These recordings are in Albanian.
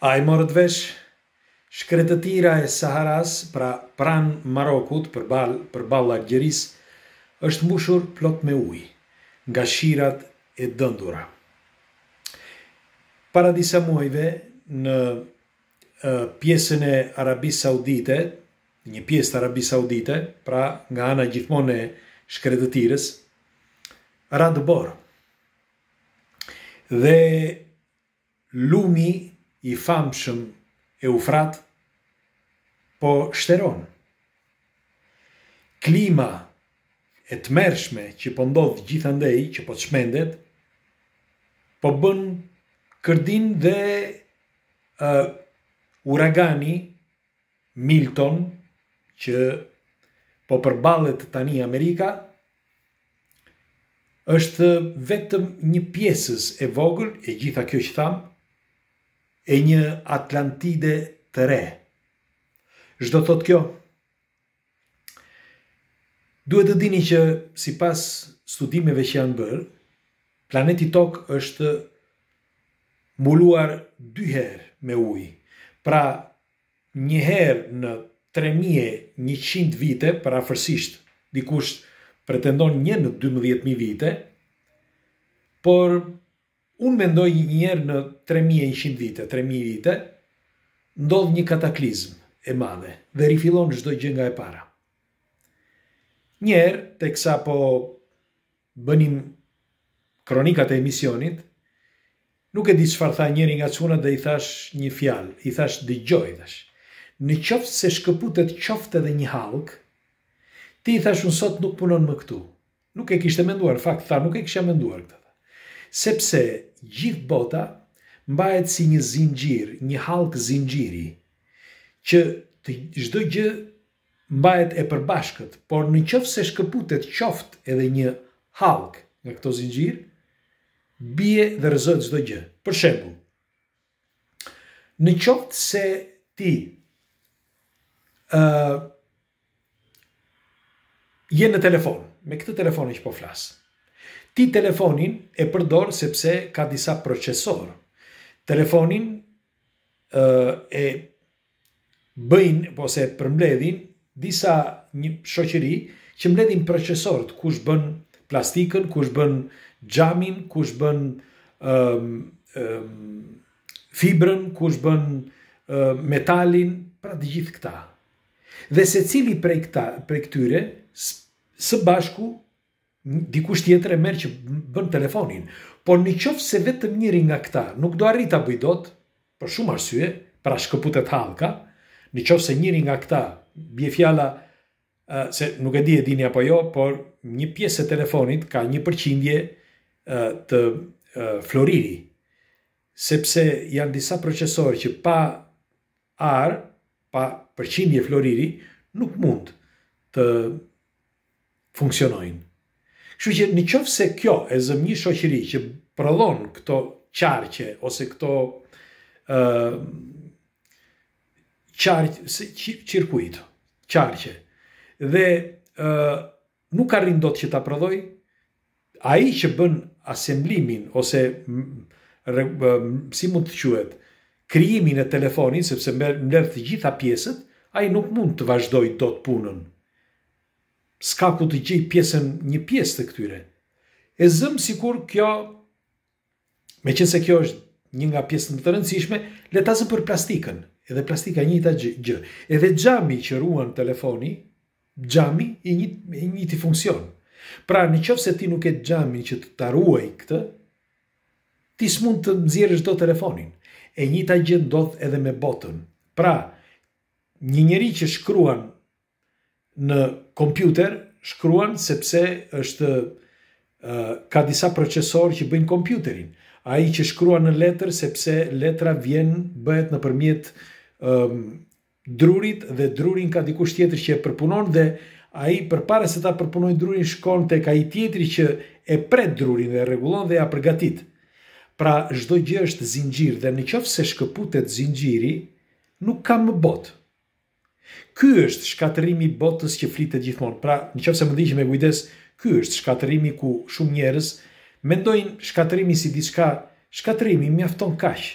A i morët vesh, shkretëtira e Saharas pra pran Marokut për, bal, për balë është mbushur plot me ujë, nga shirat e dëndura. Para disa muajve në pjesën e Arabi Saudite, një pjesë të Arabi Saudite, pra nga ana gjithmonë e shkretëtires, radë borë. Dhe lumi i famshëm e ufrat, po shteron. Klima e të mershme që po ndodhë gjithandej, që po të shmendet, po bën kërdin dhe uh, uragani Milton, që po përbalet tani Amerika, është vetëm një pjesës e vogël, e gjitha kjo që thamë, e një Atlantide të re. Shdo thot kjo? Duhet të dini që si pas studimeve që janë bërë, planeti tokë është mulluar dyherë me ujë. Pra, njëherë në 3.100 vite, pra fërsisht, dikush pretendon një në 12.000 vite, por Unë mendoj një herë në 3100 vite, 3000 vite, ndodh një kataklizm e madhe dhe rifilon çdo gjë nga e para. Një herë kësa po bënim kronikat e emisionit, nuk e di çfarë tha njëri nga çuna dhe i thash një fjalë, i thash dëgjoj tash. Në qoftë se shkëputet qoftë edhe një hallk, ti i thash unë sot nuk punon më këtu. Nuk e kishte menduar, fakt tha, nuk e e menduar këtë sepse gjithë bota mbahet si një zinxhir, një halk zinxhiri që të çdo gjë mbahet e përbashkët, por në qoftë se shkëputet qoft edhe një halk nga këto zinxhir, bie dhe rëzët çdo gjë. Për shembull, në qoftë se ti ë je në telefon, me këtë telefon që po flasë, Ti telefonin e përdor sepse ka disa procesor. Telefonin ë e bëjnë ose përmbledhin disa një shoqëri që mbledhin procesor të kush bën plastikën, kush bën xhamin, kush bën ëm ëm fibrën, kush bën metalin, pra të gjithë këta. Dhe secili prej këta, prej këtyre së bashku dikush tjetër e merr që bën telefonin. Por në qofë se vetëm njëri nga këta nuk do arrit ta bëjdot, dot, për shumë arsye, pra shkëputet halka, në qofë se njëri nga këta bie fjala se nuk e di e dini apo jo, por një pjesë e telefonit ka një përqindje të floriri, sepse janë disa procesorë që pa ar, pa përqindje floriri, nuk mund të funksionojnë. Kështu që në qofë se kjo e zëmë një shoqëri që prodhon këto qarqe, ose këto qarqe, qirkuit, qarqe, dhe nuk ka rindot që ta prëlloj, a i që bën asemblimin, ose si mund të quet, krijimin e telefonin, sepse më të gjitha pjesët, a i nuk mund të vazhdoj do të punën, s'ka ku të gjej pjesën një pjesë të këtyre. E zëm sikur kjo me qenë se kjo është një nga pjesën më të rëndësishme, le ta zëmë për plastikën. Edhe plastika një ta gjë. Edhe xhami që ruan telefoni, xhami i një i njëti funksion. Pra, në qëfë se ti nuk e gjami që të taruaj këtë, ti s'mund të mzirë shdo telefonin. E një ta gjëndodh edhe me botën. Pra, një njëri që shkruan në kompjuter shkruan sepse është ka disa procesorë që bëjnë kompjuterin. A i që shkruan në letër sepse letra vjen bëhet në përmjet um, drurit dhe drurin ka dikush tjetër që e përpunon dhe a i se ta përpunojë drurin shkon tek ka i tjetëri që e pret drurin dhe e regulon dhe e përgatit. Pra, çdo gjë është zingjir dhe në qofë se shkëputet zingjiri, nuk ka më botë. Ky është shkatërimi i botës që flitet gjithmonë. Pra, nëse më ndiqni me kujdes, ky është shkatërimi ku shumë njerëz mendojnë shkatërimi si diçka, shkatërimi mjafton kash,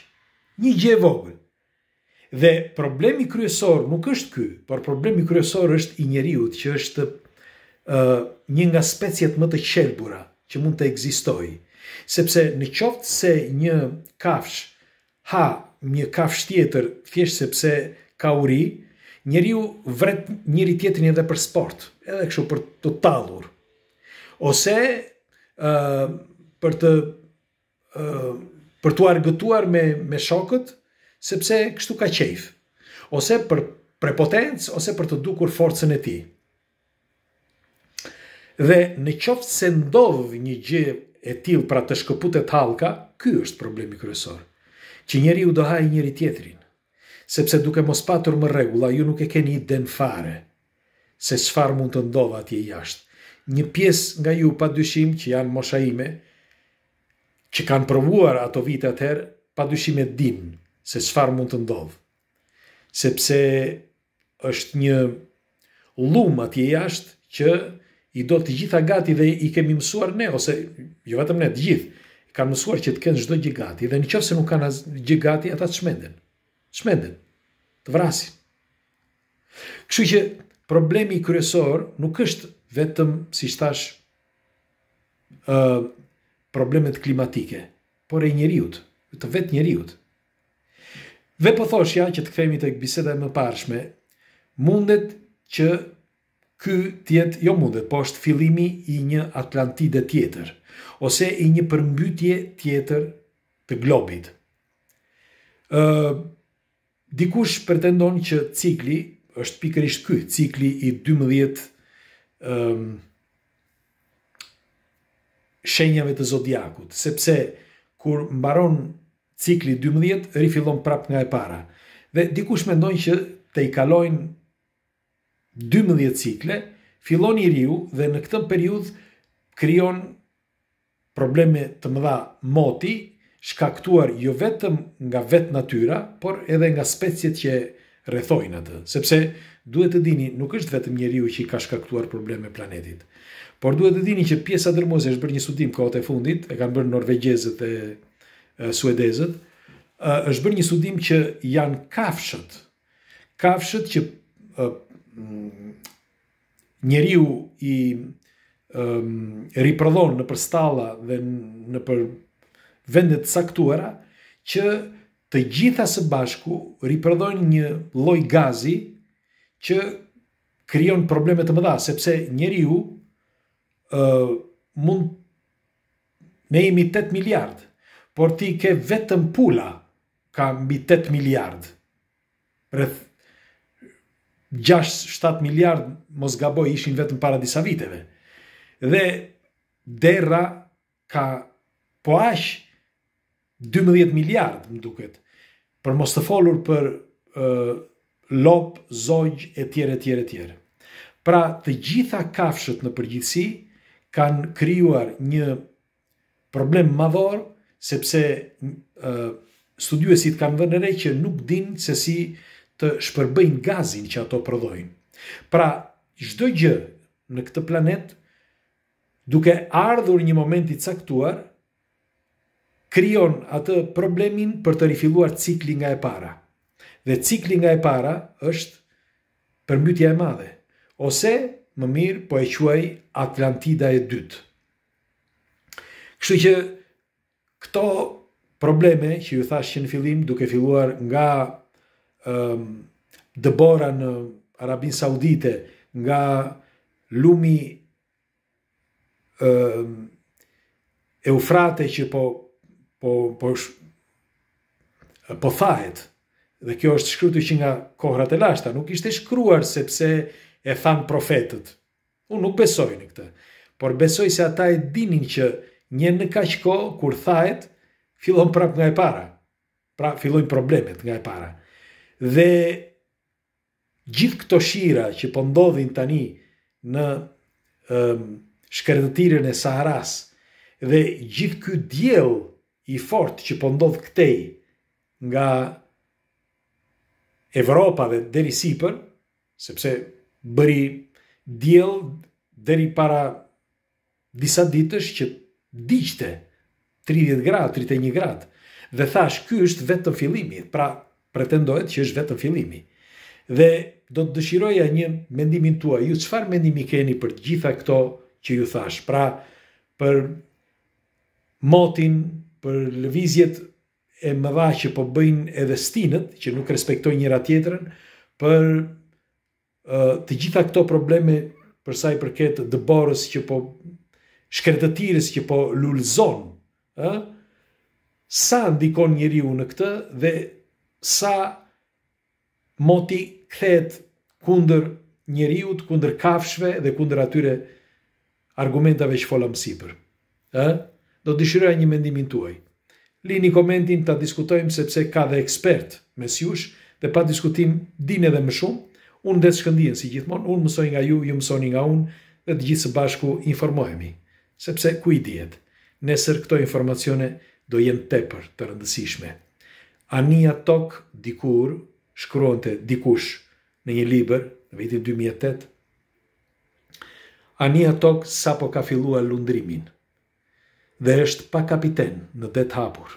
Një gjë e vogël. Dhe problemi kryesor nuk është ky, por problemi kryesor është i njeriut që është ë uh, një nga speciet më të qelbura që mund të ekzistojë. Sepse në qoftë se një kafsh ha një kafsh tjetër, thjesht sepse ka uri, njeriu vret njëri tjetrin edhe për sport, edhe kështu për të tallur. Ose ë uh, për të ë uh, për të argëtuar me me shokët, sepse kështu ka qejf. Ose për prepotencë ose për të dukur forcën e tij. Dhe në qoftë se ndodh një gjë e tillë pra të shkëputet halka, ky është problemi kryesor. Që njeriu do hajë njëri tjetrin sepse duke mos patur më regula, ju nuk e keni i fare, se sfar mund të ndodha atje jashtë. Një pies nga ju pa dyshim që janë mosha ime, që kanë provuar ato vite atëherë, pa dyshim e din se sfar mund të ndodhë. Sepse është një lumë atje jashtë që i do të gjitha gati dhe i kemi mësuar ne, ose jo vetëm ne të gjithë, kanë mësuar që të kenë gjithë gati dhe në qëfë se nuk kanë gjithë gati, ata të shmenden shmendin, të vrasin. Kështu që problemi kryesor nuk është vetëm, si shtash, problemet klimatike, por e njeriut, të vetë njeriut. Ve po thosh ja që të kthehemi tek biseda më parshme, mundet që ky të jetë jo mundet, po është fillimi i një Atlantide tjetër, ose i një përmbytje tjetër të globit. Ëh, Dikush pretendon që cikli është pikërisht ky, cikli i 12 ëm um, shenjave të zodiakut, sepse kur mbaron cikli 12, rifillon prap nga e para. Dhe dikush mendon që të i kalojnë 12 cikle, fillon i riu dhe në këtë periud kryon probleme të mëdha moti, shkaktuar jo vetëm nga vetë natyra, por edhe nga specjet që rrethojnë atë, sepse duhet të dini nuk është vetëm njeriu që i ka shkaktuar probleme planetit. Por duhet të dini që pjesa dërmuese është bërë një studim kohët e fundit, e kanë bërë norvegjezët e suedezët, është bërë një studim që janë kafshët. Kafshët që mm, njeriu i riprodhon në përstalla dhe në për vendet saktuara që të gjitha së bashku riprodhojnë një lloj gazi që krijon probleme të mëdha sepse njeriu ë uh, mund me imi 8 miliard por ti ke vetëm pula ka mbi 8 miliard rreth 6-7 miliard mos gaboj ishin vetëm para disa viteve dhe dera ka po ashtë 12 miliard, më duket, për mos të folur për uh, lop, zogj, e tjere, tjere, tjere. Pra, të gjitha kafshët në përgjithsi kanë kryuar një problem madhor, sepse studiuesit kanë vënëre që nuk din se si të shpërbëjnë gazin që ato prodhojnë. Pra, gjdo gjë në këtë planet, duke ardhur një moment i caktuar, krijon atë problemin për të rifilluar cikli nga e para. Dhe cikli nga e para është përmbytja e madhe, ose më mirë po e quaj Atlantida e dytë. Kështu që këto probleme që ju thashë që në filim duke filluar nga um, dëbora në Arabin Saudite, nga lumi um, eufrate që po po po po thahet. Dhe kjo është shkruar që nga kohrat e lashta, nuk ishte shkruar sepse e than profetët. Unë nuk besoj në këtë. Por besoj se ata e dinin që një në kaq kohë kur thahet, fillon prap nga e para. Pra fillojnë problemet nga e para. Dhe gjithë këto shira që po ndodhin tani në ëm um, e Saharas dhe gjithë ky diell i fort që po ndodh këtej nga Evropa dhe deri sipër, sepse bëri diell deri para disa ditësh që digjte 30 gradë, 31 gradë. Dhe thash, ky është vetëm fillimi, pra pretendohet që është vetëm fillimi. Dhe do të dëshiroja një mendimin tuaj, ju çfarë mendimi keni për gjitha këto që ju thash? Pra për motin, për lëvizjet e mëdha që po bëjnë edhe stinët që nuk respektojnë njëra tjetrën për ë të gjitha këto probleme për sa i përket dëborës që po shkretëtirës që po lulëzon, ë? sa ndikon njëri u në këtë dhe sa moti këthet kunder njëri u të kunder kafshve dhe kunder atyre argumentave që folëm sipër. ë? do dëshiroja një mendimin tuaj. Lini komentin ta diskutojmë sepse ka dhe ekspert me sjush dhe pa diskutim din edhe më shumë, unë dhe shkëndien si gjithmonë, unë mësoj nga ju, ju mësoni nga unë dhe të gjithë së bashku informohemi, sepse ku i djetë, nesër këto informacione do jenë tepër të rëndësishme. Ania Tok dikur shkruante të dikush në një liber në vitin 2008, Ania Tok sa po ka filluar lundrimin – dhe është pa kapiten në det hapur.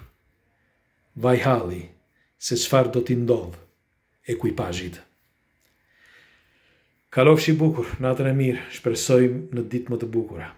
Vaj se qfar do t'i ndodhë ekuipajit. Kalofshi bukur, natën e mirë, shpresojmë në ditë më të bukura.